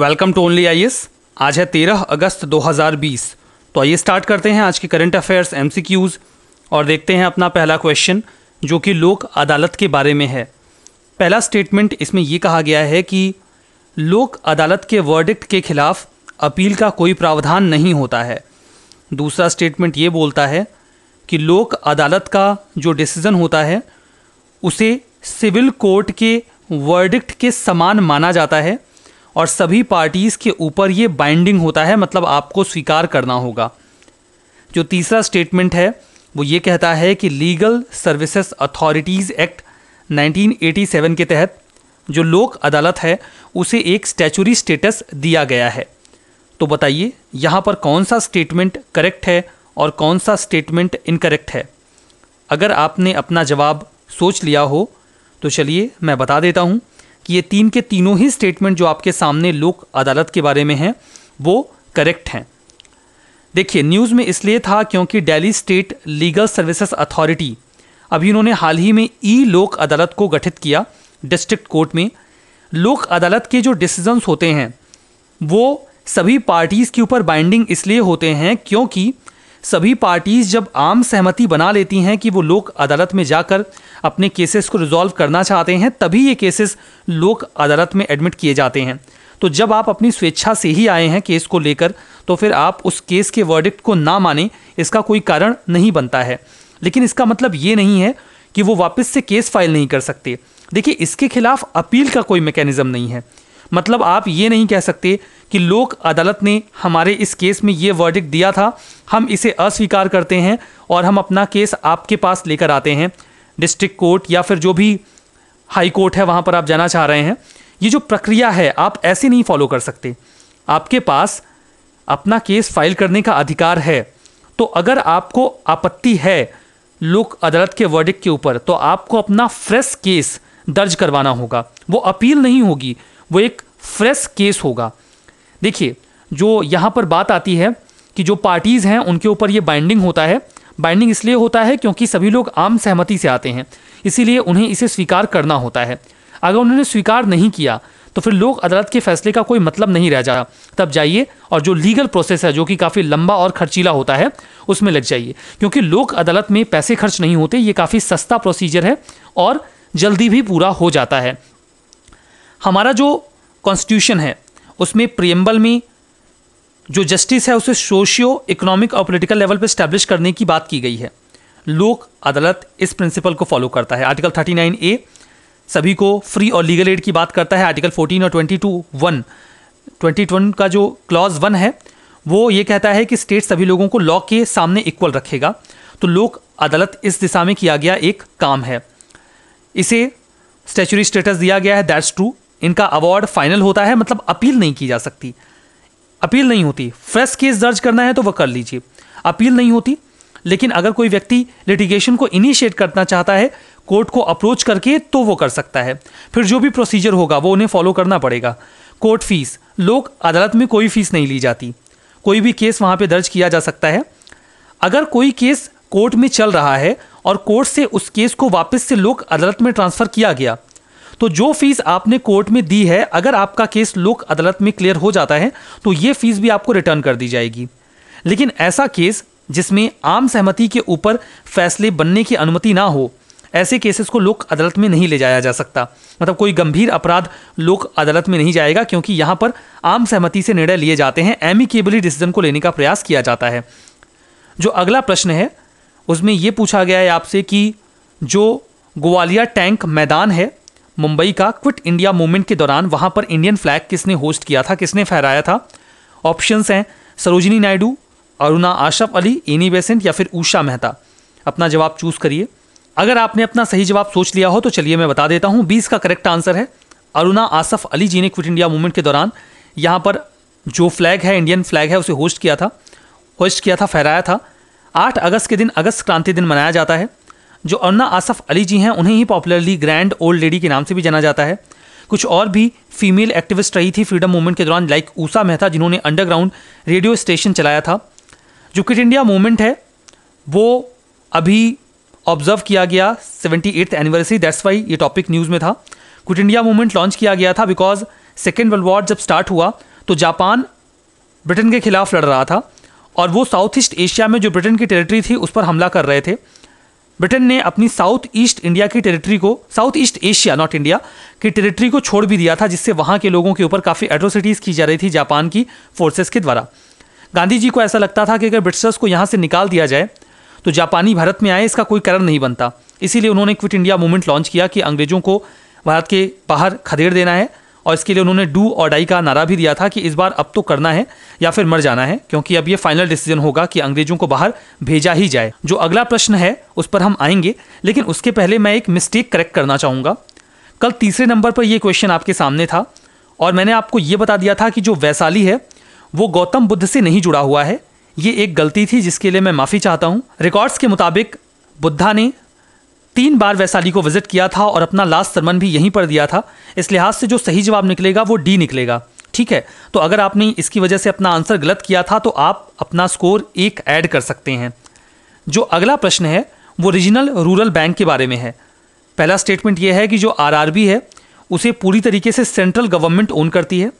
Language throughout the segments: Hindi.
वेलकम टू ओनली आई आज है 13 अगस्त 2020 तो आइए स्टार्ट करते हैं आज के करंट अफेयर्स एम और देखते हैं अपना पहला क्वेश्चन जो कि लोक अदालत के बारे में है पहला स्टेटमेंट इसमें ये कहा गया है कि लोक अदालत के वर्डिक्ट के खिलाफ अपील का कोई प्रावधान नहीं होता है दूसरा स्टेटमेंट ये बोलता है कि लोक अदालत का जो डिसीज़न होता है उसे सिविल कोर्ट के वर्डिक्ट के समान माना जाता है और सभी पार्टीज़ के ऊपर ये बाइंडिंग होता है मतलब आपको स्वीकार करना होगा जो तीसरा स्टेटमेंट है वो ये कहता है कि लीगल सर्विसेज अथॉरिटीज़ एक्ट 1987 के तहत जो लोक अदालत है उसे एक स्टैचुरी स्टेटस दिया गया है तो बताइए यहाँ पर कौन सा स्टेटमेंट करेक्ट है और कौन सा स्टेटमेंट इनकरेक्ट है अगर आपने अपना जवाब सोच लिया हो तो चलिए मैं बता देता हूँ कि ये तीन के तीनों ही स्टेटमेंट जो आपके सामने लोक अदालत के बारे में हैं वो करेक्ट हैं देखिए न्यूज़ में इसलिए था क्योंकि Delhi state legal services authority अभी उन्होंने हाल ही में ई लोक अदालत को गठित किया डिस्ट्रिक्ट कोर्ट में लोक अदालत के जो डिसीजंस होते हैं वो सभी पार्टीज़ के ऊपर बाइंडिंग इसलिए होते हैं क्योंकि सभी पार्टीज जब आम सहमति बना लेती हैं कि वो लोक अदालत में जाकर अपने केसेस को रिजॉल्व करना चाहते हैं तभी ये केसेस लोक अदालत में एडमिट किए जाते हैं तो जब आप अपनी स्वेच्छा से ही आए हैं केस को लेकर तो फिर आप उस केस के वर्डिक्ट को ना माने इसका कोई कारण नहीं बनता है लेकिन इसका मतलब ये नहीं है कि वो वापस से केस फाइल नहीं कर सकते देखिए इसके खिलाफ अपील का कोई मैकेनिज़्म नहीं है मतलब आप ये नहीं कह सकते कि लोक अदालत ने हमारे इस केस में ये वर्डिक्ट दिया था हम इसे अस्वीकार करते हैं और हम अपना केस आपके पास लेकर आते हैं डिस्ट्रिक्ट कोर्ट या फिर जो भी हाई कोर्ट है वहाँ पर आप जाना चाह रहे हैं ये जो प्रक्रिया है आप ऐसे नहीं फॉलो कर सकते आपके पास अपना केस फाइल करने का अधिकार है तो अगर आपको आपत्ति है लोक अदालत के वर्डिक के ऊपर तो आपको अपना फ्रेश केस दर्ज करवाना होगा वो अपील नहीं होगी वो एक फ्रेश केस होगा देखिए जो यहाँ पर बात आती है कि जो पार्टीज़ हैं उनके ऊपर ये बाइंडिंग होता है बाइंडिंग इसलिए होता है क्योंकि सभी लोग आम सहमति से आते हैं इसीलिए उन्हें इसे स्वीकार करना होता है अगर उन्होंने स्वीकार नहीं किया तो फिर लोक अदालत के फैसले का कोई मतलब नहीं रह जाता तब जाइए और जो लीगल प्रोसेस है जो कि काफ़ी लंबा और खर्चीला होता है उसमें लग जाइए क्योंकि लोक अदालत में पैसे खर्च नहीं होते ये काफ़ी सस्ता प्रोसीजर है और जल्दी भी पूरा हो जाता है हमारा जो कॉन्स्टिट्यूशन है उसमें प्रियम्बल में जो जस्टिस है उसे सोशियो इकोनॉमिक और पोलिटिकल लेवल पर स्टैब्लिश करने की बात की गई है लोक अदालत इस प्रिंसिपल को फॉलो करता है आर्टिकल 39 ए सभी को फ्री और लीगल एड की बात करता है आर्टिकल 14 और 22 वन 21 का जो क्लॉज वन है वो ये कहता है कि स्टेट सभी लोगों को लॉ के सामने इक्वल रखेगा तो लोक अदालत इस दिशा में किया गया एक काम है इसे स्टेचुरी स्टेटस दिया गया है दैट्स ट्रू इनका अवार्ड फाइनल होता है मतलब अपील नहीं की जा सकती अपील नहीं होती फ्रेश केस दर्ज करना है तो वह कर लीजिए अपील नहीं होती लेकिन अगर कोई व्यक्ति लिटिगेशन को इनिशिएट करना चाहता है कोर्ट को अप्रोच करके तो वो कर सकता है फिर जो भी प्रोसीजर होगा वो उन्हें फॉलो करना पड़ेगा कोर्ट फीस लोक अदालत में कोई फीस नहीं ली जाती कोई भी केस वहाँ पे दर्ज किया जा सकता है अगर कोई केस कोर्ट में चल रहा है और कोर्ट से उस केस को वापस से लोक अदालत में ट्रांसफ़र किया गया तो जो फीस आपने कोर्ट में दी है अगर आपका केस लोक अदालत में क्लियर हो जाता है तो ये फीस भी आपको रिटर्न कर दी जाएगी लेकिन ऐसा केस जिसमें आम सहमति के ऊपर फैसले बनने की अनुमति ना हो ऐसे केसेस को लोक अदालत में नहीं ले जाया जा सकता मतलब कोई गंभीर अपराध लोक अदालत में नहीं जाएगा क्योंकि यहाँ पर आम सहमति से निर्णय लिए जाते हैं एमिकेबली डिसीजन को लेने का प्रयास किया जाता है जो अगला प्रश्न है उसमें यह पूछा गया है आपसे कि जो ग्वालिया टैंक मैदान है मुंबई का क्विट इंडिया मूवमेंट के दौरान वहां पर इंडियन फ्लैग किसने होस्ट किया था किसने फहराया था ऑप्शंस हैं सरोजिनी नायडू अरुणा आशफ अली एनी बेसेंट या फिर उषा मेहता अपना जवाब चूज करिए अगर आपने अपना सही जवाब सोच लिया हो तो चलिए मैं बता देता हूँ बीस का करेक्ट आंसर है अरुणा आसफ अली जी ने क्विट इंडिया मूवमेंट के दौरान यहाँ पर जो फ्लैग है इंडियन फ्लैग है उसे होस्ट किया था होस्ट किया था फहराया था आठ अगस्त के दिन अगस्त क्रांति दिन मनाया जाता है जो अन्ना आसफ अली जी हैं उन्हें ही पॉपुलरली ग्रैंड ओल्ड लेडी के नाम से भी जाना जाता है कुछ और भी फीमेल एक्टिविस्ट रही थी फ्रीडम मूवमेंट के दौरान लाइक ऊषा मेहता जिन्होंने अंडरग्राउंड रेडियो स्टेशन चलाया था जो क्विट इंडिया मूवमेंट है वो अभी ऑब्जर्व किया गया seventy eighth anniversary that's why ये टॉपिक न्यूज़ में था क्विट इंडिया मूवमेंट लॉन्च किया गया था बिकॉज सेकेंड वर्ल्ड वॉर जब स्टार्ट हुआ तो जापान ब्रिटेन के खिलाफ लड़ रहा था और वो साउथ ईस्ट एशिया में जो ब्रिटेन की टेरिटरी थी उस पर हमला कर रहे थे ब्रिटेन ने अपनी साउथ ईस्ट इंडिया की टेरिटरी को south east Asia not India की टेरिटरी को छोड़ भी दिया था जिससे वहाँ के लोगों के ऊपर काफ़ी एट्रोसिटीज़ की जा रही थी जापान की फोर्सेस के द्वारा गांधी जी को ऐसा लगता था कि अगर ब्रिटिशर्स को यहाँ से निकाल दिया जाए तो जापानी भारत में आए इसका कोई कारण नहीं बनता इसीलिए उन्होंने क्विट इंडिया मूवमेंट लॉन्च किया कि अंग्रेज़ों को भारत के बाहर खदेड़ देना है और इसके लिए उन्होंने डू और डाई का नारा भी दिया था कि इस बार अब तो करना है या फिर मर जाना है क्योंकि अब ये फाइनल डिसीजन होगा कि अंग्रेजों को बाहर भेजा ही जाए जो अगला प्रश्न है उस पर हम आएंगे लेकिन उसके पहले मैं एक मिस्टेक करेक्ट करना चाहूँगा कल तीसरे नंबर पर यह क्वेश्चन आपके सामने था और मैंने आपको ये बता दिया था कि जो वैशाली है वो गौतम बुद्ध से नहीं जुड़ा हुआ है ये एक गलती थी जिसके लिए मैं माफ़ी चाहता हूँ रिकॉर्ड्स के मुताबिक बुद्धा ने तीन बार वैशाली को विजिट किया था और अपना लास्ट सरमन भी यहीं पर दिया था इस लिहाज से जो सही जवाब निकलेगा वो डी निकलेगा ठीक है तो अगर आपने इसकी वजह से अपना आंसर गलत किया था तो आप अपना स्कोर एक ऐड कर सकते हैं जो अगला प्रश्न है वो रीजनल रूरल बैंक के बारे में है पहला स्टेटमेंट ये है कि जो आर है उसे पूरी तरीके से सेंट्रल गवर्नमेंट ओन करती है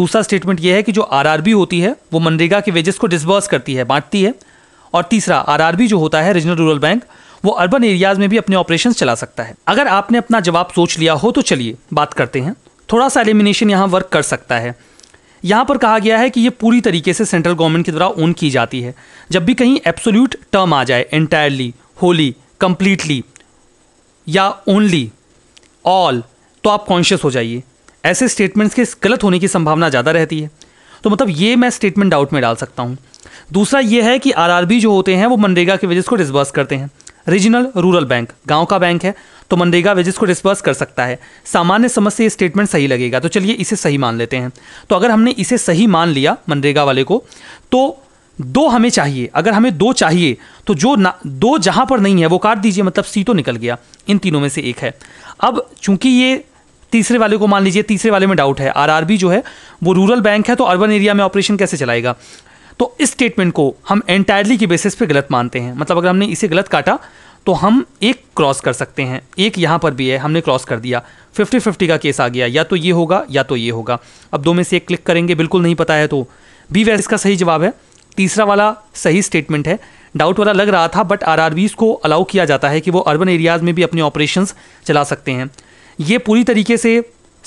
दूसरा स्टेटमेंट यह है कि जो आर होती है वो मनरेगा के वेजेस को डिसबर्स करती है बांटती है और तीसरा आर जो होता है रीजनल रूरल बैंक वो अर्बन एरियाज में भी अपने ऑपरेशन चला सकता है अगर आपने अपना जवाब सोच लिया हो तो चलिए बात करते हैं थोड़ा सा एलिमिनेशन यहाँ वर्क कर सकता है यहाँ पर कहा गया है कि ये पूरी तरीके से सेंट्रल गवर्नमेंट के द्वारा ओन की जाती है जब भी कहीं एब्सोल्यूट टर्म आ जाए एंटायरली होली कंप्लीटली या ओनली ऑल तो आप कॉन्शियस हो जाइए ऐसे स्टेटमेंट्स के गलत होने की संभावना ज़्यादा रहती है तो मतलब ये मैं स्टेटमेंट डाउट में डाल सकता हूँ दूसरा ये है कि आरआरबी जो होते हैं वो मनरेगा के वजह को डिसबर्स करते हैं रीजनल रूरल बैंक गांव का बैंक है तो मनरेगा वेजेस को डिस्पर्स कर सकता है सामान्य समझ से ये स्टेटमेंट सही लगेगा तो चलिए इसे सही मान लेते हैं तो अगर हमने इसे सही मान लिया मनरेगा वाले को तो दो हमें चाहिए अगर हमें दो चाहिए तो जो ना दो जहाँ पर नहीं है वो काट दीजिए मतलब सी तो निकल गया इन तीनों में से एक है अब चूंकि ये तीसरे वाले को मान लीजिए तीसरे वाले में डाउट है आरआरबी जो है वो रूरल बैंक है तो अर्बन एरिया में ऑपरेशन कैसे चलाएगा तो इस स्टेटमेंट को हम एंटायरली के बेसिस पे गलत मानते हैं मतलब अगर हमने इसे गलत काटा तो हम एक क्रॉस कर सकते हैं एक यहाँ पर भी है हमने क्रॉस कर दिया फिफ्टी फिफ्टी का केस आ गया या तो ये होगा या तो ये होगा अब दो में से एक क्लिक करेंगे बिल्कुल नहीं पता है तो बी वैस इसका सही जवाब है तीसरा वाला सही स्टेटमेंट है डाउट वाला लग रहा था बट आर को अलाउ किया जाता है कि वो अर्बन एरियाज़ में भी अपने ऑपरेशन चला सकते हैं ये पूरी तरीके से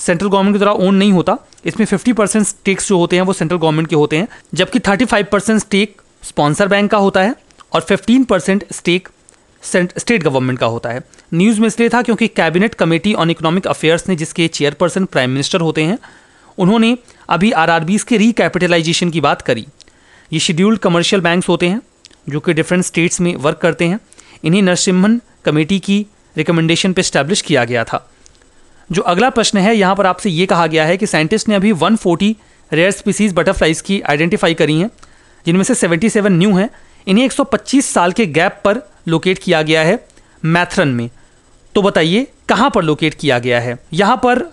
सेंट्रल गवर्नमेंट के द्वारा ओन नहीं होता इसमें 50 परसेंट स्टेक्स जो होते हैं वो सेंट्रल गवर्नमेंट के होते हैं जबकि 35 परसेंट स्टेक स्पॉन्सर बैंक का होता है और 15 परसेंट स्टेक स्टेट गवर्नमेंट का होता है न्यूज़ में इसलिए था क्योंकि cabinet committee on economic affairs ने जिसके चेयरपर्सन प्राइम मिनिस्टर होते हैं उन्होंने अभी आर के रिकैपिटलाइजेशन की बात करी ये शेड्यूल्ड कमर्शियल बैंक्स होते हैं जो कि डिफरेंट स्टेट्स में वर्क करते हैं इन्हें नरसिम्हन कमेटी की रिकमेंडेशन पर स्टैब्लिश किया गया था जो अगला प्रश्न है यहाँ पर आपसे ये कहा गया है कि साइंटिस्ट ने अभी 140 रेयर स्पीसीज बटरफ्लाइज की आइडेंटिफाई करी हैं जिनमें से 77 न्यू हैं इन्हें 125 साल के गैप पर लोकेट किया गया है मैथरन में तो बताइए कहाँ पर लोकेट किया गया है यहाँ पर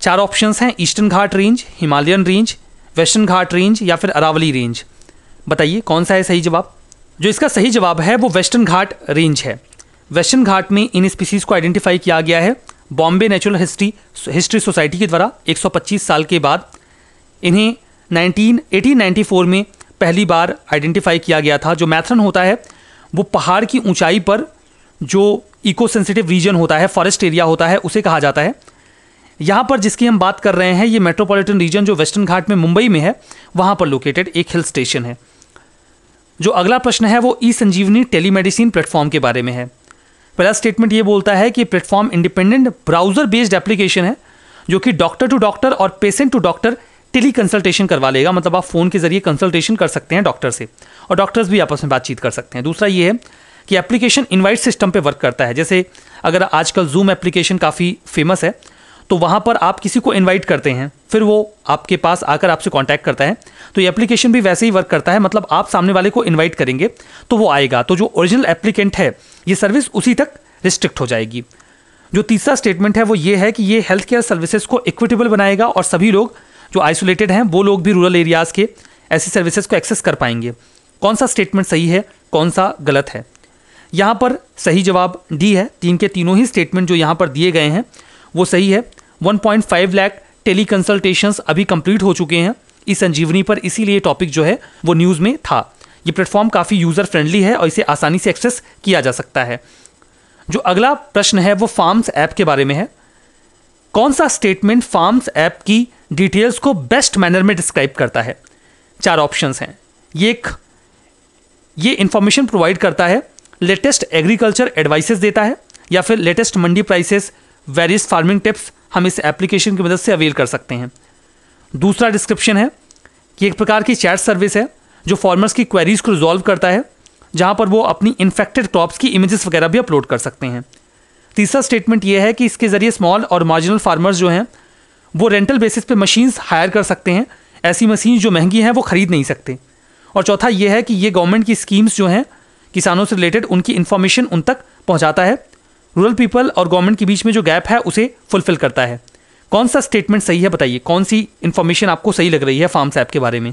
चार ऑप्शंस हैं eastern Ghat range Himalayan range western Ghat range या फिर अरावली रेंज बताइए कौन सा है सही जवाब जो इसका सही जवाब है वो वेस्टर्न घाट रेंज है वेस्टर्न घाट में इन स्पीसीज़ को आइडेंटिफाई किया गया है Bombay natural history history society के द्वारा 125 साल के बाद इन्हें 19 1894 में पहली बार आइडेंटिफाई किया गया था जो मैथरन होता है वो पहाड़ की ऊंचाई पर जो इको सेंसिटिव रीजन होता है फॉरेस्ट एरिया होता है उसे कहा जाता है यहाँ पर जिसकी हम बात कर रहे हैं ये मेट्रोपॉलिटन रीजन जो वेस्टर्न घाट में मुंबई में है वहाँ पर लोकेटेड एक हिल स्टेशन है जो अगला प्रश्न है वो E e Sanjeevani telemedicine platform के बारे में है पहला स्टेटमेंट ये बोलता है कि platform independent browser based application है जो कि डॉक्टर टू डॉक्टर और patient to doctor tele consultation करवा लेगा मतलब आप फ़ोन के जरिए कंसल्टेशन कर सकते हैं डॉक्टर से और डॉक्टर्स भी आपस में बातचीत कर सकते हैं दूसरा ये है कि एप्लीकेशन इनवाइट सिस्टम पे वर्क करता है जैसे अगर आजकल जूम एप्लीकेशन काफ़ी फेमस है तो वहाँ पर आप किसी को इन्वाइट करते हैं फिर वो आपके पास आकर आपसे कांटेक्ट करता है तो ये एप्लीकेशन भी वैसे ही वर्क करता है मतलब आप सामने वाले को इन्वाइट करेंगे तो वो आएगा तो जो ओरिजिनल एप्लीकेंट है ये सर्विस उसी तक रिस्ट्रिक्ट हो जाएगी जो तीसरा स्टेटमेंट है वो ये है कि ये हेल्थ केयर सर्विसेज को इक्विटेबल बनाएगा और सभी लोग जो आइसोलेटेड हैं वो लोग भी रूरल एरियाज़ के ऐसी सर्विसेज को एक्सेस कर पाएंगे कौन सा स्टेटमेंट सही है कौन सा गलत है यहाँ पर सही जवाब डी है तीन के तीनों ही स्टेटमेंट जो यहाँ पर दिए गए हैं वो सही है 1.5 लाख टेली कंसल्टेशंस अभी कंप्लीट हो चुके हैं इस संजीवनी पर इसीलिए टॉपिक जो है वो न्यूज़ में था ये प्लेटफॉर्म काफ़ी यूज़र फ्रेंडली है और इसे आसानी से एक्सेस किया जा सकता है जो अगला प्रश्न है वो फार्म्स ऐप के बारे में है कौन सा स्टेटमेंट फार्म्स ऐप की डिटेल्स को बेस्ट मैनर में डिस्क्राइब करता है चार ऑप्शंस हैं ये एक ये इंफॉर्मेशन प्रोवाइड करता है लेटेस्ट एग्रीकल्चर एडवाइसेस देता है या फिर latest mandi prices various farming tips हम इस एप्लीकेशन की मदद से अवेल कर सकते हैं दूसरा डिस्क्रिप्शन है कि एक प्रकार की चैट सर्विस है जो फार्मर्स की क्वेरीज को रिजॉल्व करता है जहाँ पर वो अपनी इन्फेक्टेड क्रॉप्स की इमेजेस वगैरह भी अपलोड कर सकते हैं तीसरा स्टेटमेंट ये है कि इसके ज़रिए स्मॉल और मार्जिनल फार्मर्स जो हैं वो रेंटल बेसिस पे मशीन्स हायर कर सकते हैं ऐसी मशीन जो महंगी हैं वो ख़रीद नहीं सकते और चौथा ये है कि ये गवर्नमेंट की स्कीम्स जो हैं किसानों से रिलेटेड उनकी इन्फॉर्मेशन उन तक पहुँचाता है रूरल पीपल और गवर्नमेंट के बीच में जो गैप है उसे फुलफिल करता है कौन सा स्टेटमेंट सही है बताइए कौन सी इन्फॉर्मेशन आपको सही लग रही है फार्म्स ऐप के बारे में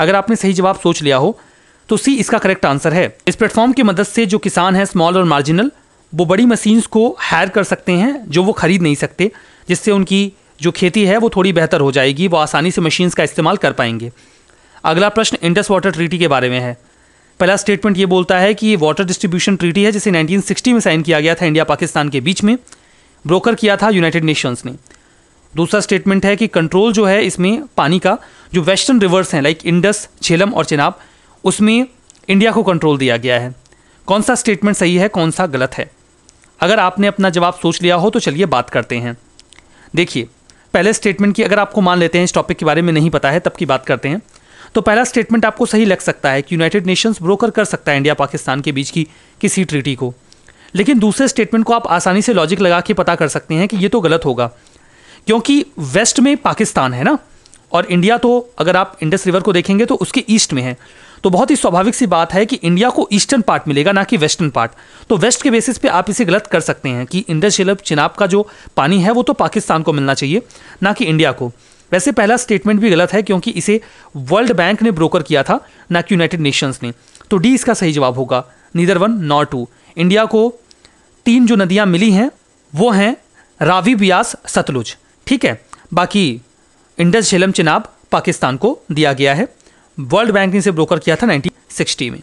अगर आपने सही जवाब सोच लिया हो तो सी इसका करेक्ट आंसर है इस प्लेटफॉर्म की मदद से जो किसान हैं स्मॉल और मार्जिनल वो बड़ी मशीन्स को हायर कर सकते हैं जो वो खरीद नहीं सकते जिससे उनकी जो खेती है वो थोड़ी बेहतर हो जाएगी वो आसानी से मशीन्स का इस्तेमाल कर पाएंगे अगला प्रश्न इंडस वाटर ट्रीटी के बारे में है पहला स्टेटमेंट ये बोलता है कि ये वाटर डिस्ट्रीब्यूशन ट्रीटी है जिसे 1960 में साइन किया गया था इंडिया पाकिस्तान के बीच में ब्रोकर किया था यूनाइटेड नेशंस ने दूसरा स्टेटमेंट है कि कंट्रोल जो है इसमें पानी का जो वेस्टर्न रिवर्स हैं लाइक इंडस झेलम और चेनाब उसमें इंडिया को कंट्रोल दिया गया है कौन सा स्टेटमेंट सही है कौन सा गलत है अगर आपने अपना जवाब सोच लिया हो तो चलिए बात करते हैं देखिए पहले स्टेटमेंट की अगर आपको मान लेते हैं इस टॉपिक के बारे में नहीं पता है तब की बात करते हैं तो पहला स्टेटमेंट आपको सही लग सकता है कि यूनाइटेड नेशंस ब्रोकर कर सकता है इंडिया पाकिस्तान के बीच की किसी ट्रीटी को लेकिन दूसरे स्टेटमेंट को आप आसानी से लॉजिक लगा के पता कर सकते हैं कि ये तो गलत होगा क्योंकि वेस्ट में पाकिस्तान है ना और इंडिया तो अगर आप इंडस रिवर को देखेंगे तो उसके ईस्ट में है तो बहुत ही स्वाभाविक सी बात है कि इंडिया को ईस्टर्न पार्ट मिलेगा ना कि वेस्टर्न पार्ट तो वेस्ट के बेसिस पे आप इसे गलत कर सकते हैं कि इंडस चिनाब का जो पानी है वो तो पाकिस्तान को मिलना चाहिए ना कि इंडिया को वैसे पहला स्टेटमेंट भी गलत है क्योंकि इसे वर्ल्ड बैंक ने ब्रोकर किया था ना कि यूनाइटेड नेशंस ने तो डी इसका सही जवाब होगा neither one not two India को तीन जो नदियां मिली हैं वो हैं रावी ब्यास सतलुज ठीक है बाकी इंडस झेलम चिनाब पाकिस्तान को दिया गया है वर्ल्ड बैंक ने इसे ब्रोकर किया था नाइनटीन में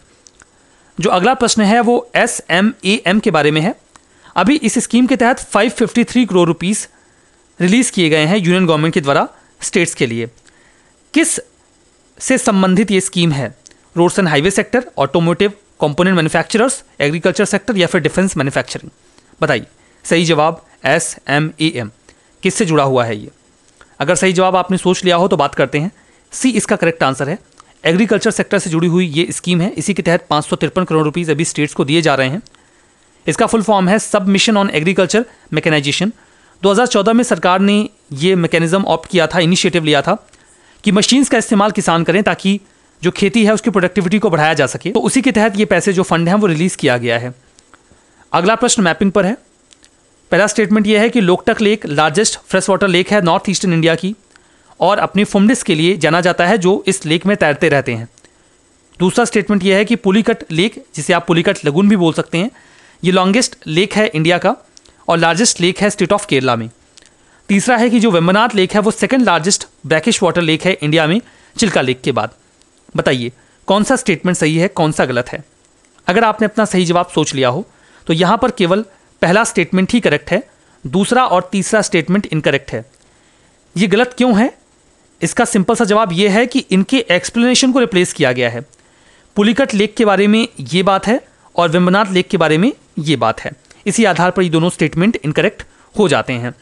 जो अगला प्रश्न है वो एस एम ए एम के बारे में है अभी इस स्कीम के तहत 553 करोड़ रुपीस रिलीज़ किए गए हैं यूनियन गवर्नमेंट के द्वारा स्टेट्स के लिए किस से संबंधित ये स्कीम है roads and highway sector automotive component manufacturers agriculture sector या फिर डिफेंस मैन्युफैक्चरिंग बताइए सही जवाब एस एम ए एम किस से जुड़ा हुआ है ये अगर सही जवाब आपने सोच लिया हो तो बात करते हैं सी इसका करेक्ट आंसर है एग्रीकल्चर सेक्टर से जुड़ी हुई ये स्कीम है इसी के तहत पाँच करोड़ रुपीज़ अभी स्टेट्स को दिए जा रहे हैं इसका फुल फॉर्म है सब मिशन ऑन एग्रीकल्चर मैकेनाइजेशन 2014 में सरकार ने ये मैकेनिज़्म ऑप्ट किया था इनिशिएटिव लिया था कि मशीन्स का इस्तेमाल किसान करें ताकि जो खेती है उसकी प्रोडक्टिविटी को बढ़ाया जा सके तो उसी के तहत ये पैसे जो फंड हैं वो रिलीज़ किया गया है अगला प्रश्न मैपिंग पर है पहला स्टेटमेंट ये है कि Loktak lake largest fresh water lake है नॉर्थ ईस्टर्न इंडिया की और अपनी फुमडिस के लिए जाना जाता है जो इस लेक में तैरते रहते हैं दूसरा स्टेटमेंट यह है कि पुलिकट लेक जिसे आप पुलिकट लगून भी बोल सकते हैं ये लॉन्गेस्ट लेक है इंडिया का और लार्जेस्ट लेक है स्टेट ऑफ केरला में तीसरा है कि जो वेम्बनाथ लेक है वो second largest brackish water lake है इंडिया में चिल्का लेक के बाद बताइए कौन सा स्टेटमेंट सही है कौन सा गलत है अगर आपने अपना सही जवाब सोच लिया हो तो यहाँ पर केवल पहला स्टेटमेंट ही करेक्ट है दूसरा और तीसरा स्टेटमेंट इनकरेक्ट है ये गलत क्यों है इसका सिंपल सा जवाब यह है कि इनके एक्सप्लेनेशन को रिप्लेस किया गया है पुलिकट लेक के बारे में ये बात है और विम्बनाथ लेक के बारे में ये बात है इसी आधार पर ये दोनों स्टेटमेंट इनकरेक्ट हो जाते हैं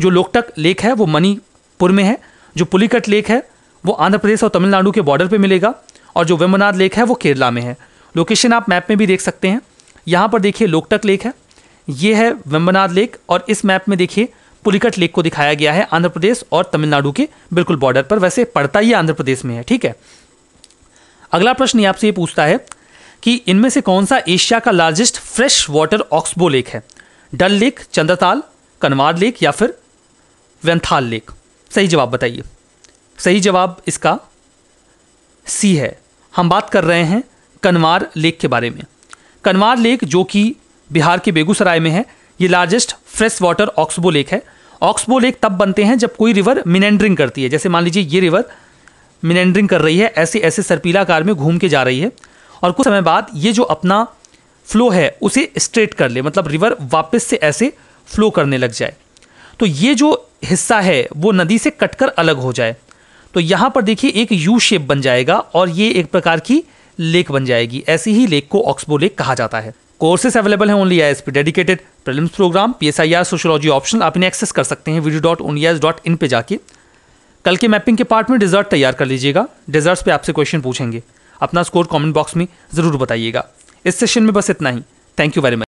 जो लोकटक लेक है वो मणिपुर में है जो पुलिकट लेक है वो आंध्र प्रदेश और तमिलनाडु के बॉर्डर पे मिलेगा और जो वेमनार लेक है वो केरला में है लोकेशन आप मैप में भी देख सकते हैं यहाँ पर देखिए लोकटक लेक है ये है वेम्बनार लेक और इस मैप में देखिए पुलिकट लेक को दिखाया गया है आंध्र प्रदेश और तमिलनाडु के बिल्कुल बॉर्डर पर वैसे पड़ता ही आंध्र प्रदेश में है ठीक है अगला प्रश्न आपसे ये पूछता है कि इनमें से कौन सा एशिया का largest fresh water oxbow lake है डल लेक चंद्रताल कनवार लेक या फिर वैंथाल लेक सही जवाब बताइए सही जवाब इसका सी है हम बात कर रहे हैं कनवार लेक के बारे में कनवार लेक जो कि बिहार के बेगूसराय में है ये largest fresh water oxbow lake है ऑक्सबो लेक तब बनते हैं जब कोई रिवर मिनेंड्रिंग करती है जैसे मान लीजिए ये रिवर मिनेंड्रिंग कर रही है ऐसे ऐसे सरपीला कार में घूम के जा रही है और कुछ समय बाद ये जो अपना फ्लो है उसे स्ट्रेट कर ले मतलब रिवर वापस से ऐसे फ्लो करने लग जाए तो ये जो हिस्सा है वो नदी से कटकर अलग हो जाए तो यहाँ पर देखिए एक यू शेप बन जाएगा और ये एक प्रकार की लेक बन जाएगी ऐसी ही लेक को ऑक्सबो लेक कहा जाता है कोर्सेस अवेलेबल हैं only I S P dedicated prelims programme P S I R sociology option आप इन्हें एक्सेस कर सकते हैं video dot S dot in पर जाके कल के मैपिंग के पार्ट में डिजर्ट तैयार कर लीजिएगा डिजर्ट्स पे आपसे क्वेश्चन पूछेंगे अपना स्कोर कमेंट बॉक्स में ज़रूर बताइएगा इस सेशन में बस इतना ही थैंक यू वेरी मच